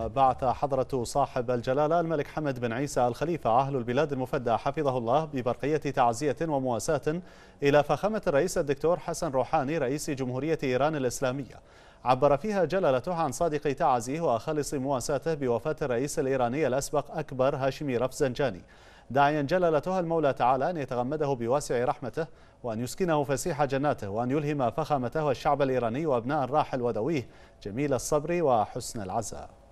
بعث حضرة صاحب الجلالة الملك حمد بن عيسى الخليفة أهل البلاد المفدى حفظه الله ببرقية تعزية ومواساة إلى فخامة الرئيس الدكتور حسن روحاني رئيس جمهورية إيران الإسلامية عبر فيها جلالته عن صادق تعزيه وخالص مواساته بوفاة الرئيس الإيراني الأسبق أكبر هاشمي رفزنجاني داعيا جلالته المولى تعالى أن يتغمده بواسع رحمته وأن يسكنه فسيح جناته وأن يلهم فخامته الشعب الإيراني وأبناء الراحل ودويه جميل الصبر وحسن العزاء